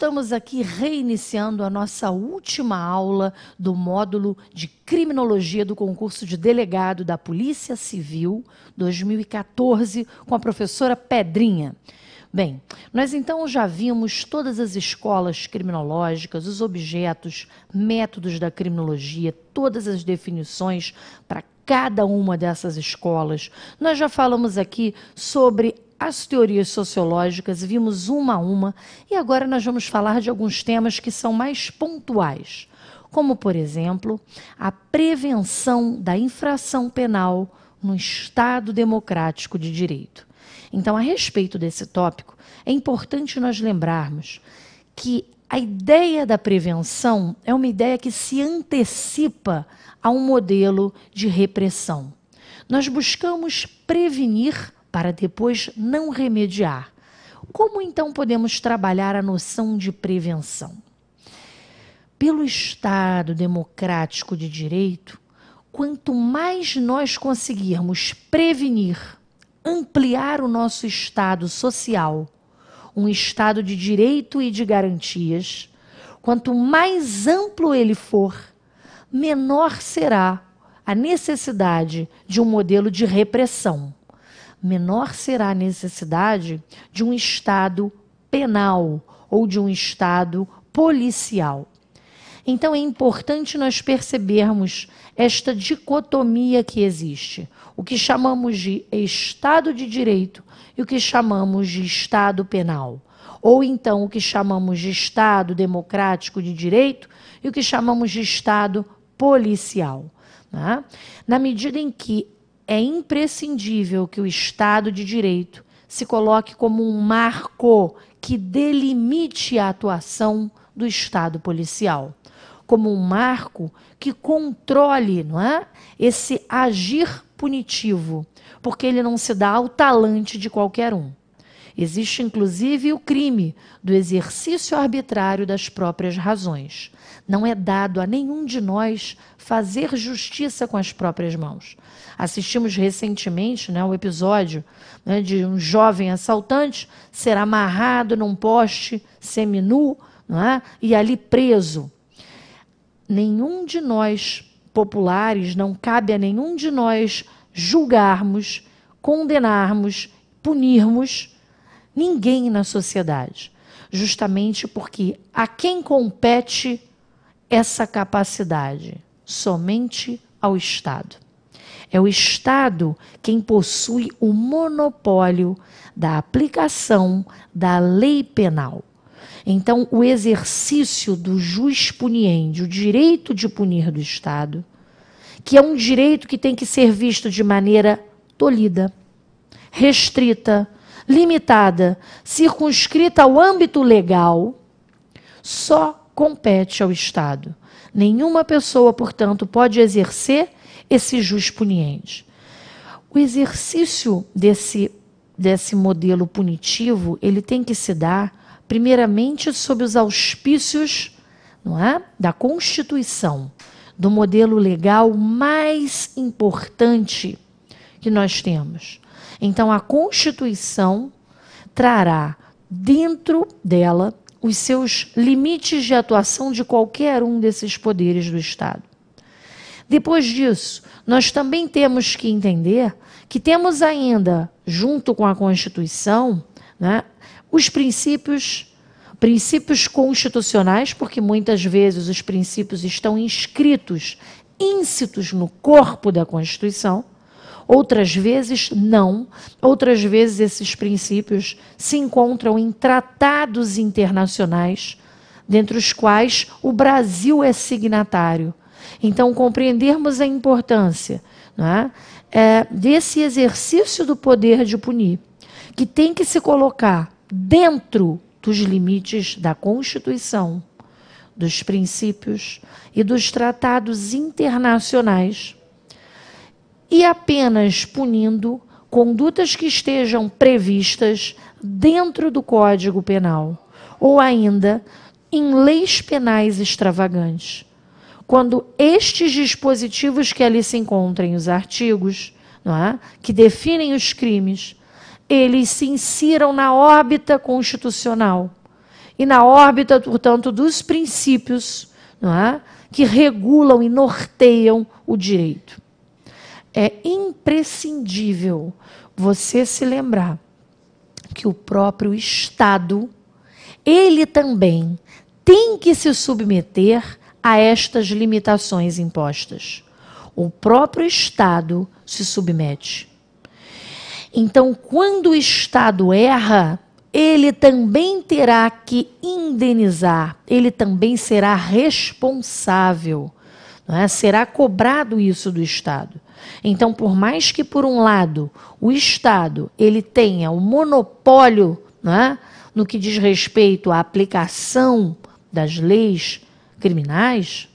estamos aqui reiniciando a nossa última aula do módulo de Criminologia do concurso de delegado da Polícia Civil 2014 com a professora Pedrinha. Bem, nós então já vimos todas as escolas criminológicas, os objetos, métodos da criminologia, todas as definições para cada uma dessas escolas. Nós já falamos aqui sobre as teorias sociológicas, vimos uma a uma, e agora nós vamos falar de alguns temas que são mais pontuais, como, por exemplo, a prevenção da infração penal no Estado democrático de direito. Então, a respeito desse tópico, é importante nós lembrarmos que a ideia da prevenção é uma ideia que se antecipa a um modelo de repressão. Nós buscamos prevenir para depois não remediar. Como então podemos trabalhar a noção de prevenção? Pelo Estado democrático de direito, quanto mais nós conseguirmos prevenir, ampliar o nosso Estado social, um Estado de direito e de garantias, quanto mais amplo ele for, menor será a necessidade de um modelo de repressão menor será a necessidade de um Estado penal ou de um Estado policial. Então é importante nós percebermos esta dicotomia que existe: o que chamamos de Estado de direito e o que chamamos de Estado penal. Ou então o que chamamos de Estado democrático de direito e o que chamamos de Estado policial. Né? Na medida em que é imprescindível que o Estado de Direito se coloque como um marco que delimite a atuação do Estado policial, como um marco que controle não é, esse agir punitivo, porque ele não se dá ao talante de qualquer um. Existe inclusive o crime do exercício arbitrário das próprias razões. Não é dado a nenhum de nós fazer justiça com as próprias mãos. Assistimos recentemente né, o episódio né, de um jovem assaltante ser amarrado num poste seminu né, e ali preso. Nenhum de nós populares, não cabe a nenhum de nós julgarmos, condenarmos, punirmos ninguém na sociedade, justamente porque a quem compete essa capacidade? Somente ao Estado. É o Estado quem possui o monopólio da aplicação da lei penal. Então, o exercício do juiz puniente, o direito de punir do Estado, que é um direito que tem que ser visto de maneira tolhida, restrita, limitada, circunscrita ao âmbito legal, só compete ao Estado. Nenhuma pessoa, portanto, pode exercer esse juiz puniente. O exercício desse, desse modelo punitivo, ele tem que se dar primeiramente sob os auspícios não é? da Constituição, do modelo legal mais importante que nós temos. Então, a Constituição trará dentro dela os seus limites de atuação de qualquer um desses poderes do Estado. Depois disso, nós também temos que entender que temos ainda, junto com a Constituição, né, os princípios princípios constitucionais, porque muitas vezes os princípios estão inscritos, íncitos no corpo da Constituição, outras vezes não, outras vezes esses princípios se encontram em tratados internacionais, dentre os quais o Brasil é signatário. Então, compreendermos a importância é? é, desse exercício do poder de punir, que tem que se colocar dentro dos limites da Constituição, dos princípios e dos tratados internacionais, e apenas punindo condutas que estejam previstas dentro do Código Penal ou ainda em leis penais extravagantes quando estes dispositivos que ali se encontram, os artigos, é? que definem os crimes, eles se insiram na órbita constitucional e na órbita, portanto, dos princípios é? que regulam e norteiam o direito. É imprescindível você se lembrar que o próprio Estado, ele também tem que se submeter a estas limitações impostas. O próprio Estado se submete. Então, quando o Estado erra, ele também terá que indenizar, ele também será responsável, é? será cobrado isso do Estado. Então, por mais que, por um lado, o Estado ele tenha o um monopólio é? no que diz respeito à aplicação das leis, criminais,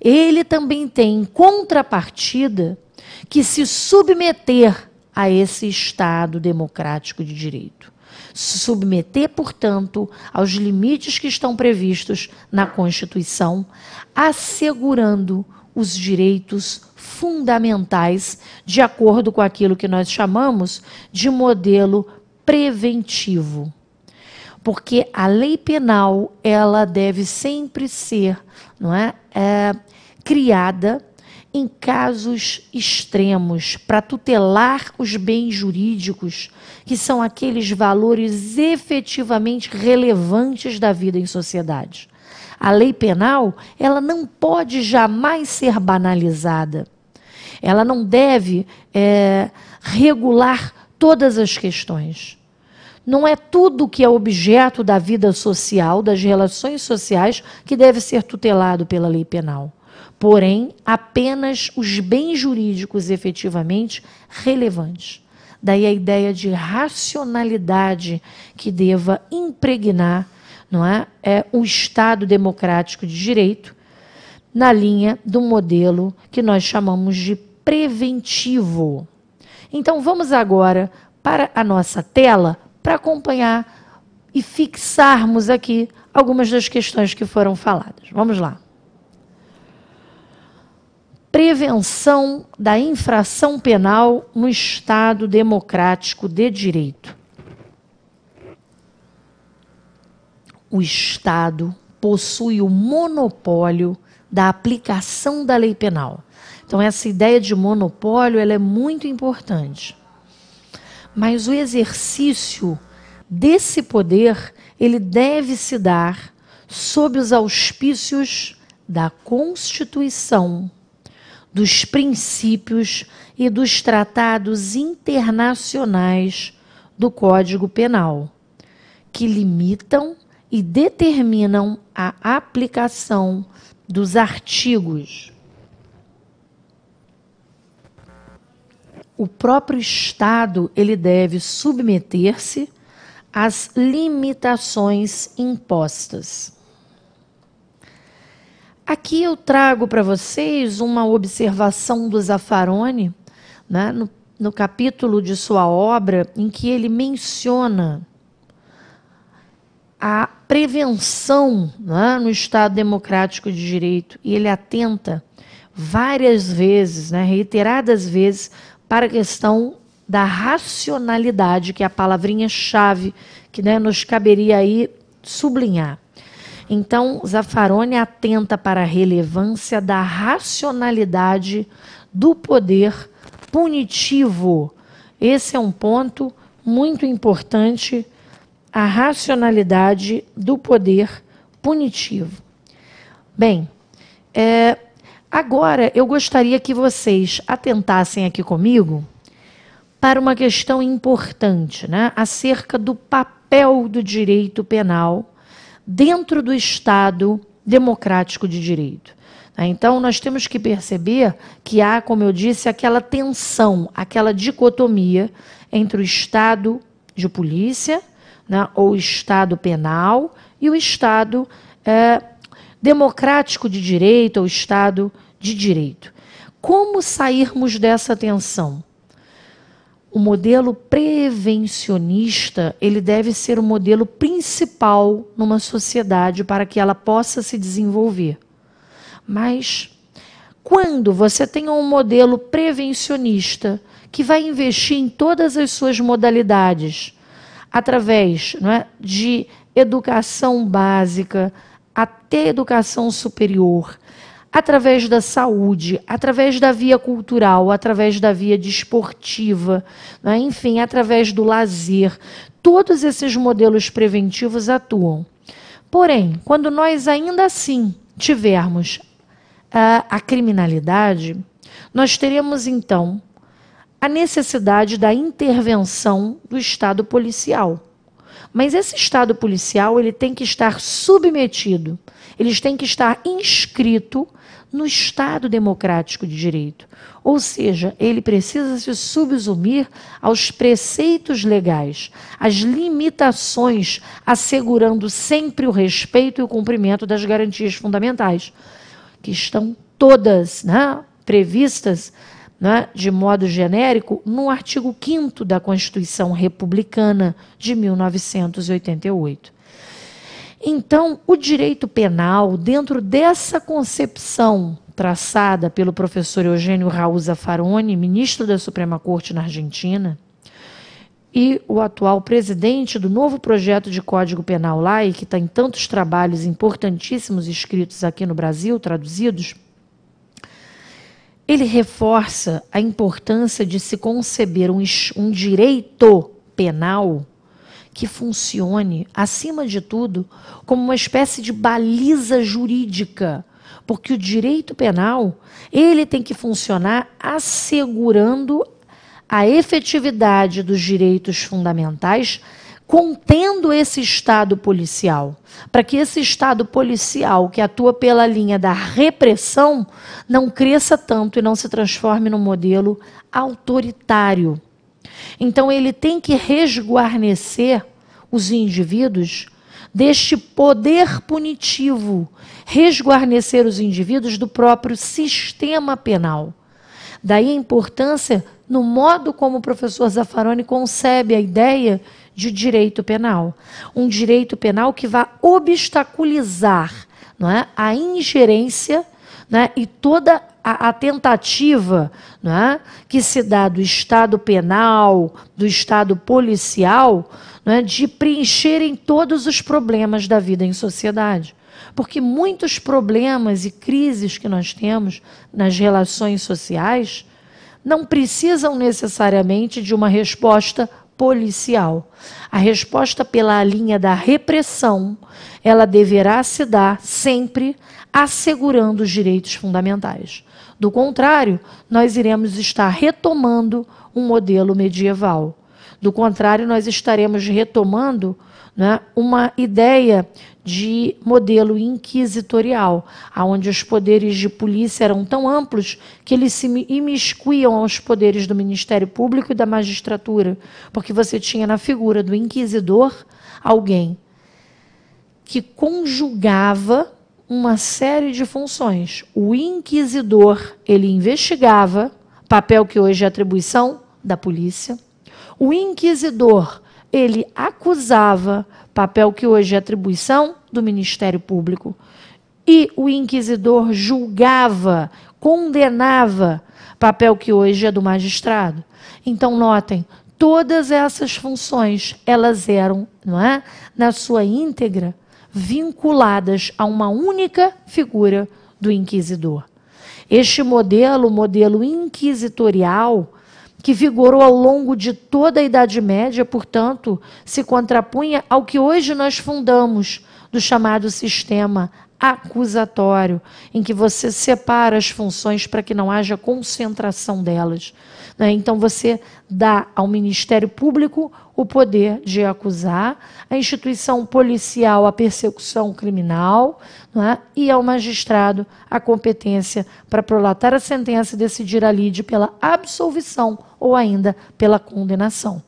ele também tem contrapartida que se submeter a esse Estado democrático de direito. Se submeter, portanto, aos limites que estão previstos na Constituição, assegurando os direitos fundamentais, de acordo com aquilo que nós chamamos de modelo preventivo porque a lei penal ela deve sempre ser, não é, é criada em casos extremos para tutelar os bens jurídicos, que são aqueles valores efetivamente relevantes da vida em sociedade. A lei penal, ela não pode jamais ser banalizada. Ela não deve é, regular todas as questões. Não é tudo que é objeto da vida social, das relações sociais, que deve ser tutelado pela lei penal. Porém, apenas os bens jurídicos efetivamente relevantes. Daí a ideia de racionalidade que deva impregnar não é, é um Estado democrático de direito na linha do modelo que nós chamamos de preventivo. Então, vamos agora para a nossa tela para acompanhar e fixarmos aqui algumas das questões que foram faladas. Vamos lá. Prevenção da infração penal no Estado democrático de direito. O Estado possui o monopólio da aplicação da lei penal. Então, essa ideia de monopólio ela é muito importante. Mas o exercício desse poder, ele deve se dar sob os auspícios da Constituição, dos princípios e dos tratados internacionais do Código Penal, que limitam e determinam a aplicação dos artigos o próprio Estado ele deve submeter-se às limitações impostas. Aqui eu trago para vocês uma observação do Zaffaroni, né, no, no capítulo de sua obra, em que ele menciona a prevenção né, no Estado Democrático de Direito, e ele atenta várias vezes, né, reiteradas vezes, para a questão da racionalidade, que é a palavrinha-chave que né, nos caberia aí sublinhar. Então, Zaffaroni atenta para a relevância da racionalidade do poder punitivo. Esse é um ponto muito importante, a racionalidade do poder punitivo. Bem, é, Agora, eu gostaria que vocês atentassem aqui comigo para uma questão importante, né, acerca do papel do direito penal dentro do Estado democrático de direito. Então, nós temos que perceber que há, como eu disse, aquela tensão, aquela dicotomia entre o Estado de polícia, né, ou Estado penal, e o Estado é, democrático de direito, ou Estado de direito. Como sairmos dessa tensão? O modelo prevencionista, ele deve ser o modelo principal numa sociedade para que ela possa se desenvolver. Mas quando você tem um modelo prevencionista que vai investir em todas as suas modalidades, através não é, de educação básica até educação superior, através da saúde, através da via cultural, através da via desportiva, né? enfim, através do lazer. Todos esses modelos preventivos atuam. Porém, quando nós ainda assim tivermos a, ah, a criminalidade, nós teremos então a necessidade da intervenção do Estado policial. Mas esse Estado policial ele tem que estar submetido, ele tem que estar inscrito no Estado democrático de direito. Ou seja, ele precisa se subsumir aos preceitos legais, às limitações, assegurando sempre o respeito e o cumprimento das garantias fundamentais, que estão todas né, previstas né, de modo genérico, no artigo 5 da Constituição Republicana de 1988. Então, o direito penal, dentro dessa concepção traçada pelo professor Eugênio Raul Zaffaroni, ministro da Suprema Corte na Argentina, e o atual presidente do novo projeto de Código Penal lá, e que em tantos trabalhos importantíssimos escritos aqui no Brasil, traduzidos, ele reforça a importância de se conceber um, um direito penal que funcione, acima de tudo, como uma espécie de baliza jurídica, porque o direito penal, ele tem que funcionar assegurando a efetividade dos direitos fundamentais, contendo esse Estado policial, para que esse Estado policial que atua pela linha da repressão não cresça tanto e não se transforme num modelo autoritário então ele tem que resguarnecer os indivíduos deste poder punitivo, resguarnecer os indivíduos do próprio sistema penal. Daí a importância no modo como o professor Zaffaroni concebe a ideia de direito penal. Um direito penal que vai obstaculizar não é, a ingerência né, e toda a, a tentativa é, que se dá do Estado penal, do Estado policial, é, de preencherem todos os problemas da vida em sociedade. Porque muitos problemas e crises que nós temos nas relações sociais não precisam necessariamente de uma resposta policial. A resposta pela linha da repressão, ela deverá se dar sempre assegurando os direitos fundamentais. Do contrário, nós iremos estar retomando um modelo medieval. Do contrário, nós estaremos retomando né, uma ideia de modelo inquisitorial, onde os poderes de polícia eram tão amplos que eles se imiscuíam aos poderes do Ministério Público e da magistratura, porque você tinha na figura do inquisidor alguém que conjugava uma série de funções. O inquisidor, ele investigava, papel que hoje é atribuição da polícia. O inquisidor, ele acusava, papel que hoje é atribuição do Ministério Público. E o inquisidor julgava, condenava, papel que hoje é do magistrado. Então notem, todas essas funções, elas eram, não é, na sua íntegra, vinculadas a uma única figura do inquisidor. Este modelo, o modelo inquisitorial, que vigorou ao longo de toda a Idade Média, portanto, se contrapunha ao que hoje nós fundamos do chamado sistema acusatório, em que você separa as funções para que não haja concentração delas. Né? Então, você dá ao Ministério Público o poder de acusar, à instituição policial a persecução criminal né? e ao magistrado a competência para prolatar a sentença e decidir a lide pela absolvição ou ainda pela condenação.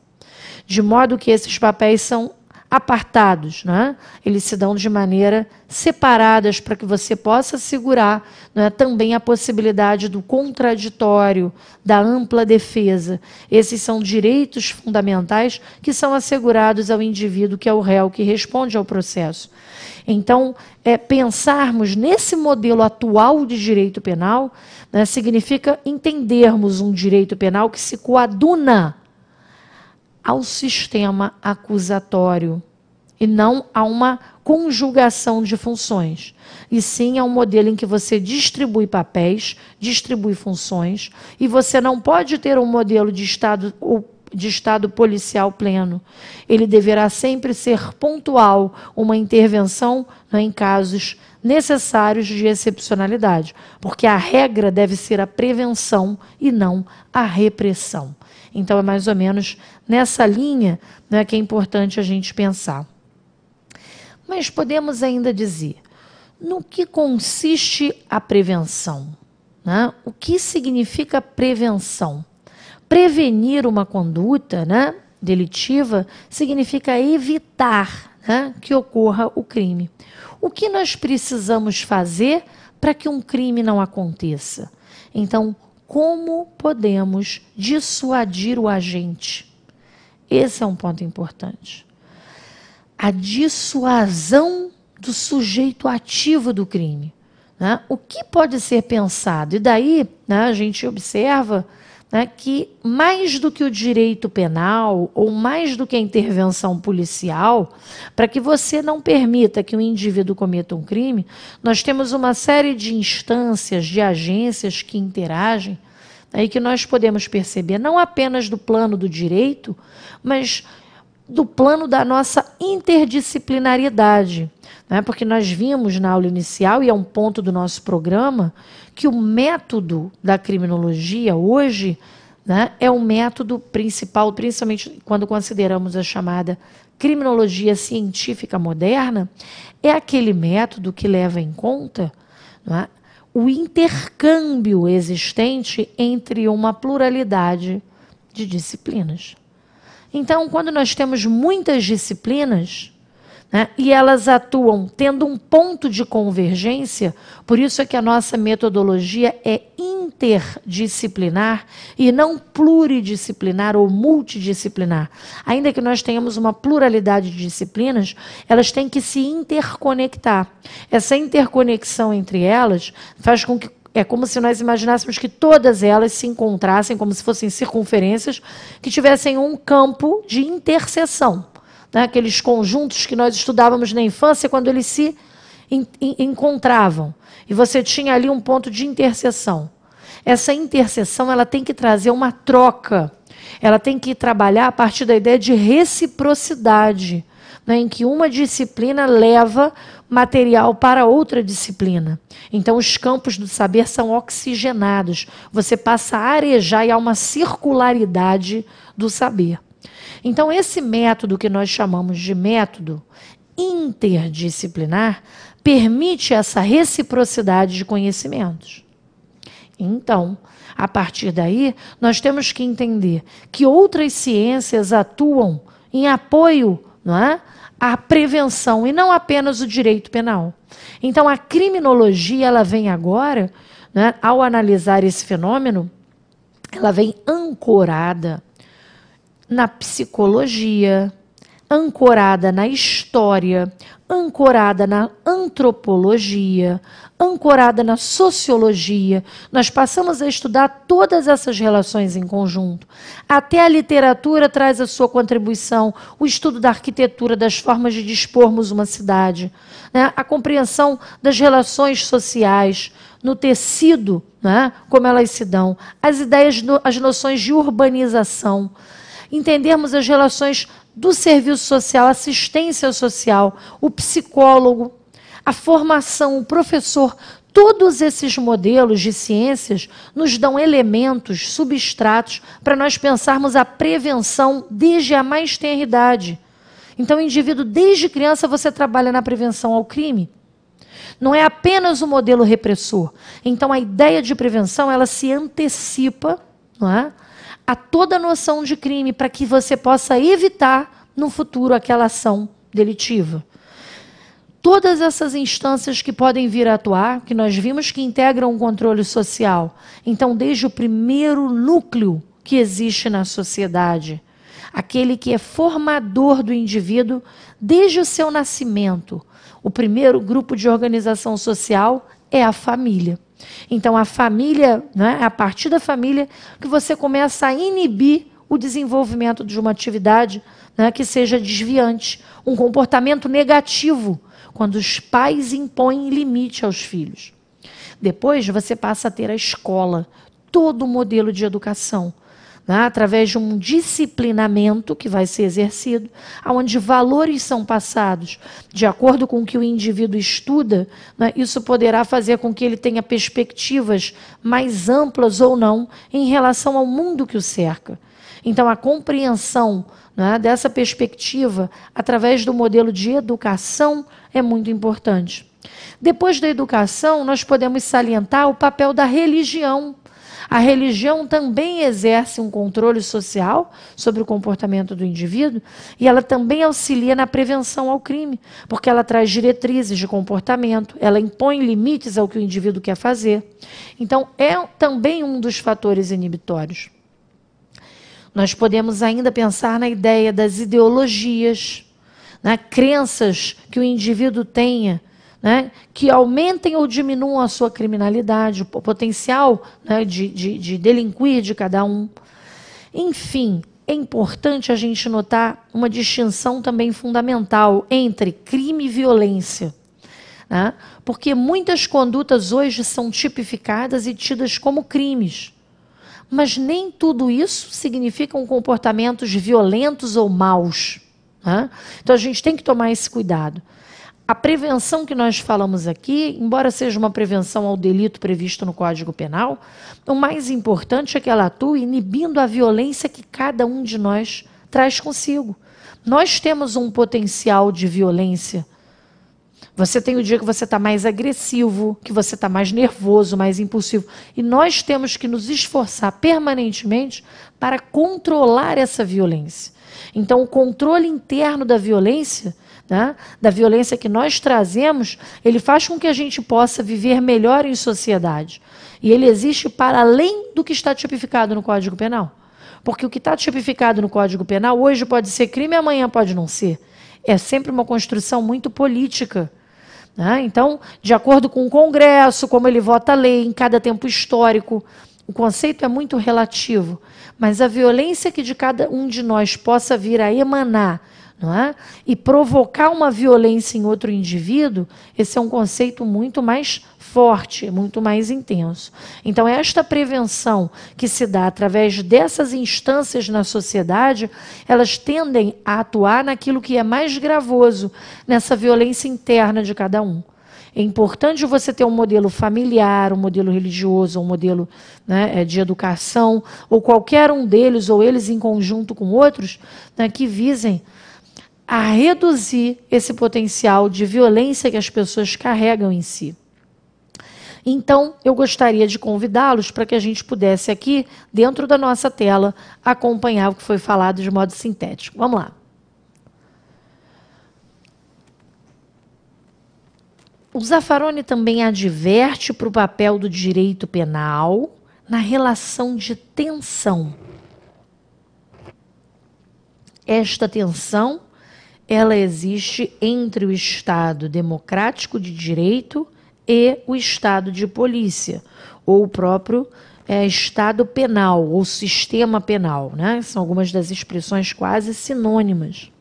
De modo que esses papéis são apartados, né? eles se dão de maneira separadas para que você possa segurar né, também a possibilidade do contraditório, da ampla defesa. Esses são direitos fundamentais que são assegurados ao indivíduo que é o réu que responde ao processo. Então, é, pensarmos nesse modelo atual de direito penal né, significa entendermos um direito penal que se coaduna ao sistema acusatório e não a uma conjugação de funções, e sim a um modelo em que você distribui papéis, distribui funções, e você não pode ter um modelo de Estado ou de Estado policial pleno. Ele deverá sempre ser pontual, uma intervenção né, em casos necessários de excepcionalidade, porque a regra deve ser a prevenção e não a repressão. Então, é mais ou menos nessa linha né, que é importante a gente pensar. Mas podemos ainda dizer no que consiste a prevenção. Né? O que significa prevenção? Prevenir uma conduta né, delitiva significa evitar né, que ocorra o crime. O que nós precisamos fazer para que um crime não aconteça? Então, como podemos dissuadir o agente? Esse é um ponto importante. A dissuasão do sujeito ativo do crime. Né? O que pode ser pensado? E daí né, a gente observa né, que, mais do que o direito penal ou mais do que a intervenção policial, para que você não permita que um indivíduo cometa um crime, nós temos uma série de instâncias, de agências que interagem né, e que nós podemos perceber não apenas do plano do direito, mas do plano da nossa interdisciplinaridade. Né, porque nós vimos na aula inicial, e é um ponto do nosso programa, que o método da criminologia hoje né, é o método principal, principalmente quando consideramos a chamada criminologia científica moderna, é aquele método que leva em conta né, o intercâmbio existente entre uma pluralidade de disciplinas. Então, quando nós temos muitas disciplinas, né? E elas atuam tendo um ponto de convergência, por isso é que a nossa metodologia é interdisciplinar e não pluridisciplinar ou multidisciplinar. Ainda que nós tenhamos uma pluralidade de disciplinas, elas têm que se interconectar. Essa interconexão entre elas faz com que é como se nós imaginássemos que todas elas se encontrassem, como se fossem circunferências, que tivessem um campo de interseção né, aqueles conjuntos que nós estudávamos na infância, quando eles se in, in, encontravam. E você tinha ali um ponto de interseção. Essa interseção ela tem que trazer uma troca. Ela tem que trabalhar a partir da ideia de reciprocidade, né, em que uma disciplina leva material para outra disciplina. Então, os campos do saber são oxigenados. Você passa a arejar e há uma circularidade do saber. Então, esse método que nós chamamos de método interdisciplinar permite essa reciprocidade de conhecimentos. Então, a partir daí, nós temos que entender que outras ciências atuam em apoio não é, à prevenção e não apenas o direito penal. Então, a criminologia ela vem agora, é, ao analisar esse fenômeno, ela vem ancorada na psicologia, ancorada na história, ancorada na antropologia, ancorada na sociologia. Nós passamos a estudar todas essas relações em conjunto. Até a literatura traz a sua contribuição, o estudo da arquitetura, das formas de dispormos uma cidade, né? a compreensão das relações sociais no tecido, né? como elas se dão, as ideias, as noções de urbanização entendermos as relações do serviço social, assistência social, o psicólogo, a formação, o professor, todos esses modelos de ciências nos dão elementos, substratos, para nós pensarmos a prevenção desde a mais tenra idade. Então, o indivíduo, desde criança, você trabalha na prevenção ao crime. Não é apenas o um modelo repressor. Então, a ideia de prevenção, ela se antecipa, não é? a toda noção de crime para que você possa evitar no futuro aquela ação delitiva. Todas essas instâncias que podem vir a atuar, que nós vimos que integram o controle social. Então, desde o primeiro núcleo que existe na sociedade, aquele que é formador do indivíduo desde o seu nascimento. O primeiro grupo de organização social é a família. Então, a família, né, é a partir da família, que você começa a inibir o desenvolvimento de uma atividade né, que seja desviante, um comportamento negativo, quando os pais impõem limite aos filhos. Depois, você passa a ter a escola, todo o modelo de educação né, através de um disciplinamento que vai ser exercido, onde valores são passados de acordo com o que o indivíduo estuda, né, isso poderá fazer com que ele tenha perspectivas mais amplas ou não em relação ao mundo que o cerca. Então, a compreensão né, dessa perspectiva através do modelo de educação é muito importante. Depois da educação, nós podemos salientar o papel da religião a religião também exerce um controle social sobre o comportamento do indivíduo e ela também auxilia na prevenção ao crime, porque ela traz diretrizes de comportamento, ela impõe limites ao que o indivíduo quer fazer. Então, é também um dos fatores inibitórios. Nós podemos ainda pensar na ideia das ideologias, na crenças que o indivíduo tenha né, que aumentem ou diminuam a sua criminalidade, o potencial né, de, de, de delinquir de cada um. Enfim, é importante a gente notar uma distinção também fundamental entre crime e violência. Né, porque muitas condutas hoje são tipificadas e tidas como crimes. Mas nem tudo isso significam comportamentos violentos ou maus. Né? Então a gente tem que tomar esse cuidado a prevenção que nós falamos aqui, embora seja uma prevenção ao delito previsto no Código Penal, o mais importante é que ela atue inibindo a violência que cada um de nós traz consigo. Nós temos um potencial de violência. Você tem o dia que você está mais agressivo, que você está mais nervoso, mais impulsivo. E nós temos que nos esforçar permanentemente para controlar essa violência. Então, o controle interno da violência né, da violência que nós trazemos, ele faz com que a gente possa viver melhor em sociedade. E ele existe para além do que está tipificado no Código Penal. Porque o que está tipificado no Código Penal hoje pode ser crime, amanhã pode não ser. É sempre uma construção muito política. Né? Então, de acordo com o Congresso, como ele vota a lei, em cada tempo histórico, o conceito é muito relativo, mas a violência que de cada um de nós possa vir a emanar não é? E provocar uma violência em outro indivíduo, esse é um conceito muito mais forte, muito mais intenso. Então, é esta prevenção que se dá através dessas instâncias na sociedade, elas tendem a atuar naquilo que é mais gravoso, nessa violência interna de cada um. É importante você ter um modelo familiar, um modelo religioso, um modelo né, é, de educação, ou qualquer um deles, ou eles em conjunto com outros, né, que visem a reduzir esse potencial de violência que as pessoas carregam em si. Então, eu gostaria de convidá-los para que a gente pudesse aqui, dentro da nossa tela, acompanhar o que foi falado de modo sintético. Vamos lá. O Zaffaroni também adverte para o papel do direito penal na relação de tensão. Esta tensão ela existe entre o Estado democrático de direito e o Estado de polícia, ou o próprio é, Estado penal, ou sistema penal. Né? São algumas das expressões quase sinônimas.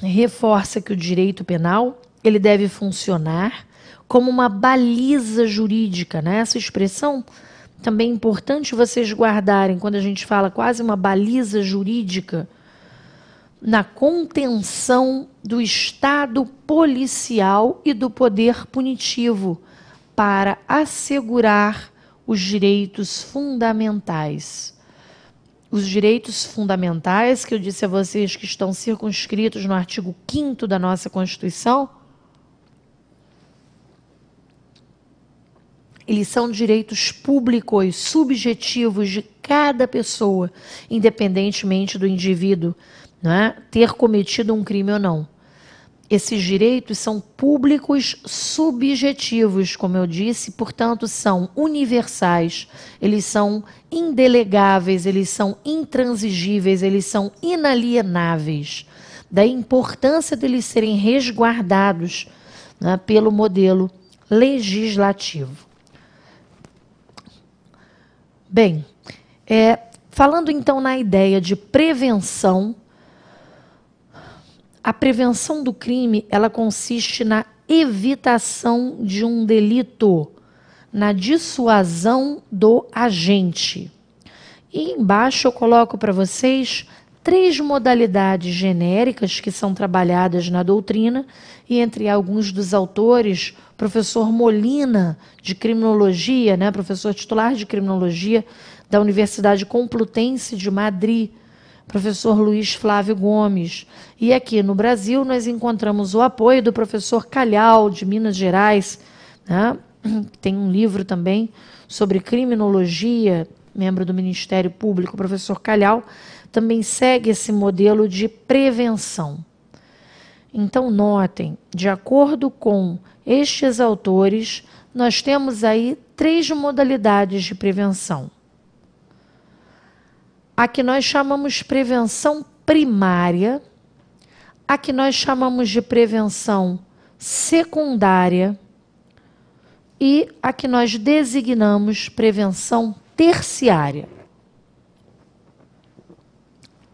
Reforça que o direito penal ele deve funcionar como uma baliza jurídica. Né? Essa expressão também é importante vocês guardarem quando a gente fala quase uma baliza jurídica na contenção do Estado policial e do poder punitivo para assegurar os direitos fundamentais. Os direitos fundamentais que eu disse a vocês que estão circunscritos no artigo 5 da nossa Constituição Eles são direitos públicos, subjetivos de cada pessoa, independentemente do indivíduo né, ter cometido um crime ou não. Esses direitos são públicos subjetivos, como eu disse, portanto, são universais, eles são indelegáveis, eles são intransigíveis, eles são inalienáveis. Da importância deles serem resguardados né, pelo modelo legislativo. Bem, é, falando então na ideia de prevenção, a prevenção do crime ela consiste na evitação de um delito, na dissuasão do agente. E embaixo eu coloco para vocês três modalidades genéricas que são trabalhadas na doutrina, e entre alguns dos autores, professor Molina, de criminologia, né, professor titular de criminologia da Universidade Complutense de Madrid, professor Luiz Flávio Gomes. E aqui no Brasil nós encontramos o apoio do professor Calhau, de Minas Gerais, né, tem um livro também sobre criminologia, membro do Ministério Público, professor Calhau também segue esse modelo de prevenção. Então, notem, de acordo com estes autores, nós temos aí três modalidades de prevenção. A que nós chamamos prevenção primária, a que nós chamamos de prevenção secundária e a que nós designamos prevenção terciária.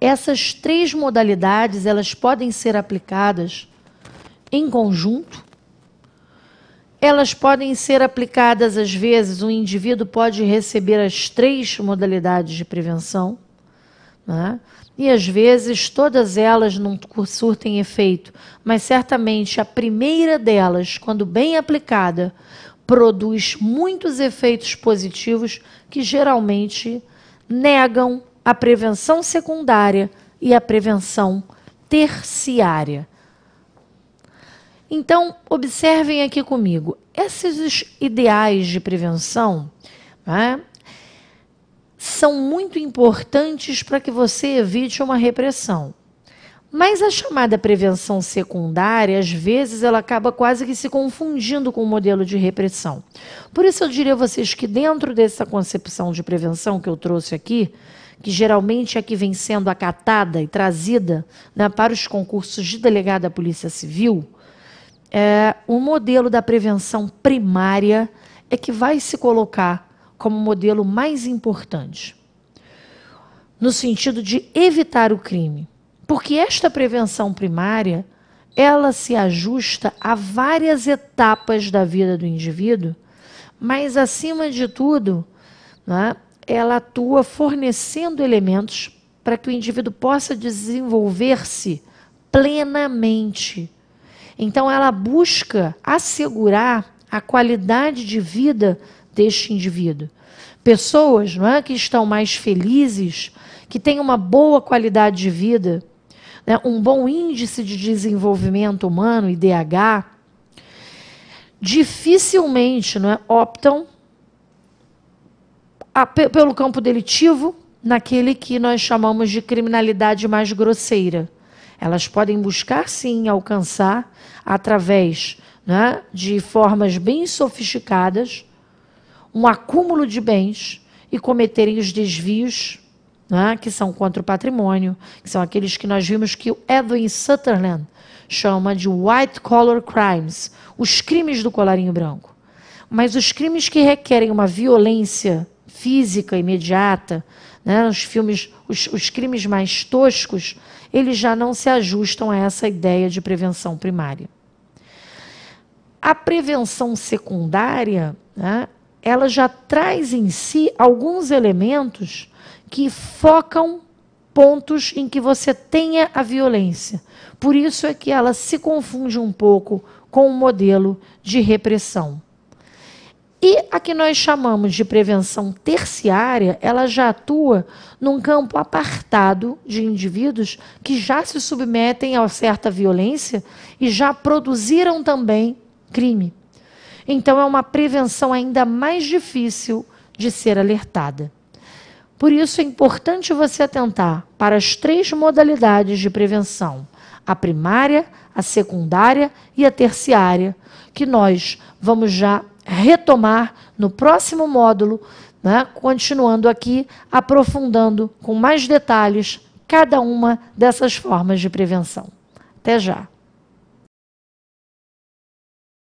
Essas três modalidades, elas podem ser aplicadas em conjunto. Elas podem ser aplicadas às vezes, o indivíduo pode receber as três modalidades de prevenção, né? E às vezes todas elas não surtem efeito, mas certamente a primeira delas, quando bem aplicada, produz muitos efeitos positivos que geralmente negam a prevenção secundária e a prevenção terciária. Então, observem aqui comigo, esses ideais de prevenção né, são muito importantes para que você evite uma repressão. Mas a chamada prevenção secundária, às vezes, ela acaba quase que se confundindo com o modelo de repressão. Por isso, eu diria a vocês que, dentro dessa concepção de prevenção que eu trouxe aqui, que geralmente é que vem sendo acatada e trazida né, para os concursos de delegado da Polícia Civil, é, o modelo da prevenção primária é que vai se colocar como modelo mais importante, no sentido de evitar o crime. Porque esta prevenção primária ela se ajusta a várias etapas da vida do indivíduo, mas, acima de tudo, né, ela atua fornecendo elementos para que o indivíduo possa desenvolver-se plenamente. Então, ela busca assegurar a qualidade de vida deste indivíduo. Pessoas não é, que estão mais felizes, que têm uma boa qualidade de vida, né, um bom índice de desenvolvimento humano, IDH, dificilmente não é, optam a, ah, pelo campo delitivo, naquele que nós chamamos de criminalidade mais grosseira. Elas podem buscar, sim, alcançar através né, de formas bem sofisticadas um acúmulo de bens e cometerem os desvios né, que são contra o patrimônio, que são aqueles que nós vimos que o Edwin Sutherland chama de white collar crimes, os crimes do colarinho branco. Mas os crimes que requerem uma violência física imediata, né? os filmes, os, os crimes mais toscos, eles já não se ajustam a essa ideia de prevenção primária. A prevenção secundária, né, ela já traz em si alguns elementos que focam pontos em que você tenha a violência. Por isso é que ela se confunde um pouco com o modelo de repressão. E a que nós chamamos de prevenção terciária, ela já atua num campo apartado de indivíduos que já se submetem a certa violência e já produziram também crime. Então, é uma prevenção ainda mais difícil de ser alertada. Por isso, é importante você atentar para as três modalidades de prevenção: a primária, a secundária e a terciária, que nós vamos já retomar no próximo módulo, né, continuando aqui, aprofundando com mais detalhes cada uma dessas formas de prevenção. Até já!